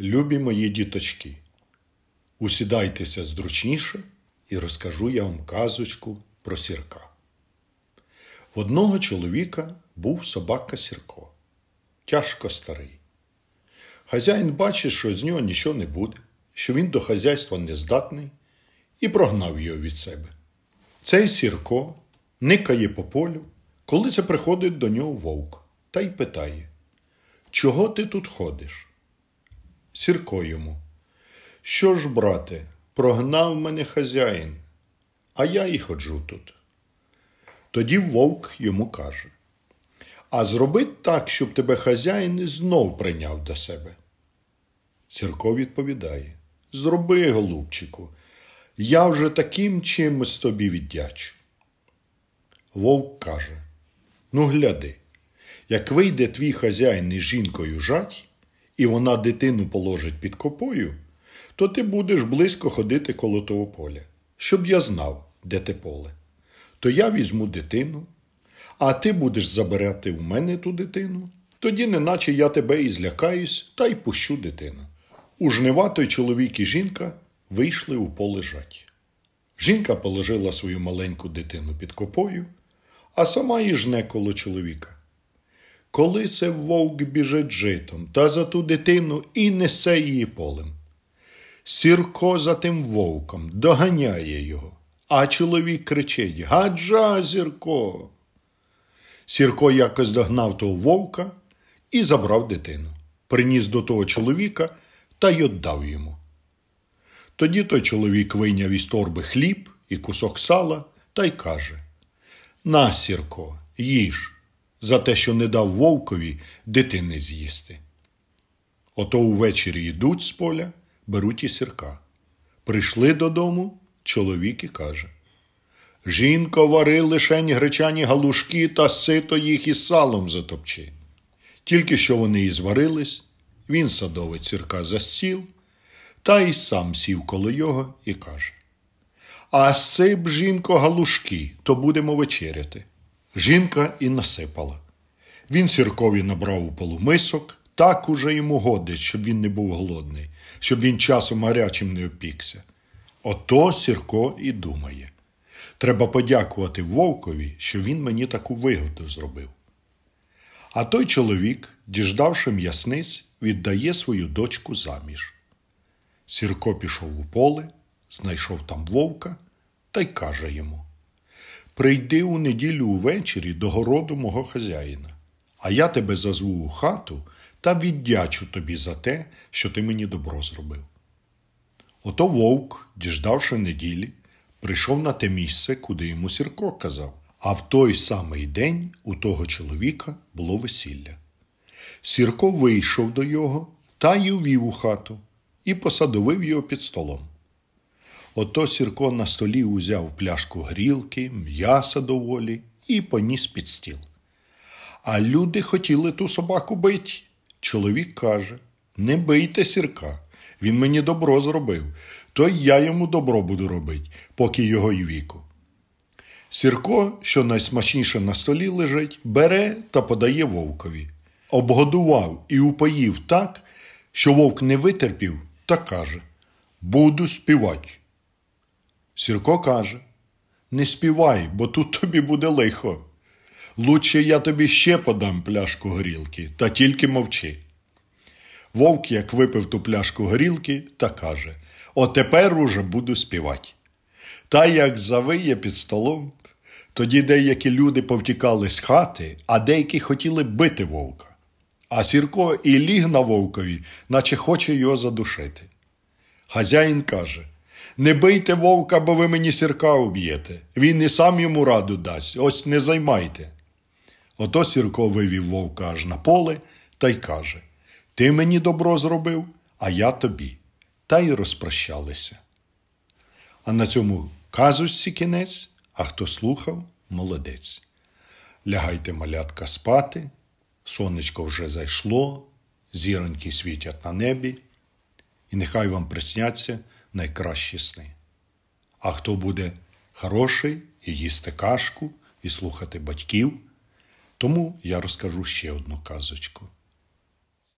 Любі мої діточки, усідайтеся зручніше і розкажу я вам казочку про сірка. В одного чоловіка був собака Сірко, тяжко старий. Хазяїн бачить, що з нього нічого не буде, що він до хазяйства не здатний і прогнав його від себе. Цей сірко никає по полю, коли це приходить до нього вовк та й питає: Чого ти тут ходиш? Сірко йому. Що ж, брате, прогнав мене хазяїн, а я і ходжу тут. Тоді вовк йому каже: А зроби так, щоб тебе хазяїн знов прийняв до себе. Сірко відповідає: Зроби, голубчику, я вже таким чимось тобі віддячу. Вовк каже: Ну, гляди, як вийде твій хазяїн із жінкою жать, і вона дитину положить під копою, то ти будеш близько ходити коло того поля, щоб я знав, де те поле. То я візьму дитину, а ти будеш забирати у мене ту дитину, тоді неначе я тебе і злякаюсь та й пущу дитину. У жнива той чоловік і жінка вийшли у поле жать. Жінка положила свою маленьку дитину під копою, а сама і жне коло чоловіка коли це вовк біжить житом та за ту дитину і несе її полем. Сірко за тим вовком доганяє його, а чоловік кричить Гаджа, Сірко. Сірко якось догнав того вовка і забрав дитину, приніс до того чоловіка та й віддав йому. Тоді той чоловік вийняв із торби хліб і кусок сала та й каже: На, Сірко, їж за те, що не дав вовкові дитини з'їсти. Ото увечері йдуть з поля, беруть і сірка. Прийшли додому, чоловік і каже Жінко, вари лишень гречані галушки та сито їх із салом затопчи. Тільки що вони і зварились, він садовить сірка за стіл, та й сам сів коло його і каже А сип, жінко, галушки, то будемо вечеряти. Жінка і насипала. Він сіркові набрав у полумисок, так уже йому годить, щоб він не був голодний, щоб він часом гарячим не опікся. Ото Сірко і думає. Треба подякувати вовкові, що він мені таку вигоду зробив. А той чоловік, діждавши м'ясниць, віддає свою дочку заміж. Сірко пішов у поле, знайшов там вовка та й каже йому прийди у неділю увечері до городу мого хазяїна, а я тебе зазву у хату та віддячу тобі за те, що ти мені добро зробив. Ото вовк, діждавши неділі, прийшов на те місце, куди йому Сірко казав, а в той самий день у того чоловіка було весілля. Сірко вийшов до його та й увів у хату і посадовив його під столом. Ото Сірко на столі узяв пляшку грілки, м'яса доволі і поніс під стіл. А люди хотіли ту собаку бить. Чоловік каже: Не бийте сірка, він мені добро зробив, то я йому добро буду робити, поки його й віку. Сірко, що найсмачніше на столі лежить, бере та подає вовкові. Обгодував і упоїв так, що вовк не витерпів, та каже: Буду співати. Сірко каже: Не співай, бо тут тобі буде лихо. Лучше я тобі ще подам пляшку горілки, та тільки мовчи. Вовк, як випив ту пляшку горілки, та каже Отепер уже буду співати. Та як завиє під столом, тоді деякі люди повтікали з хати, а деякі хотіли бити вовка. А Сірко і ліг на вовкові, наче хоче його задушити. Хазяїн каже не бийте вовка, бо ви мені сірка уб'єте. Він і сам йому раду дасть, ось не займайте. Ото Сірко вивів вовка аж на поле та й каже Ти мені добро зробив, а я тобі. Та й розпрощалися. А на цьому казусці кінець, а хто слухав, молодець. Лягайте малятка спати, сонечко вже зайшло, зіроньки світять на небі, і нехай вам присняться найкращі сни. А хто буде хороший і їсти кашку, і слухати батьків, тому я розкажу ще одну казочку.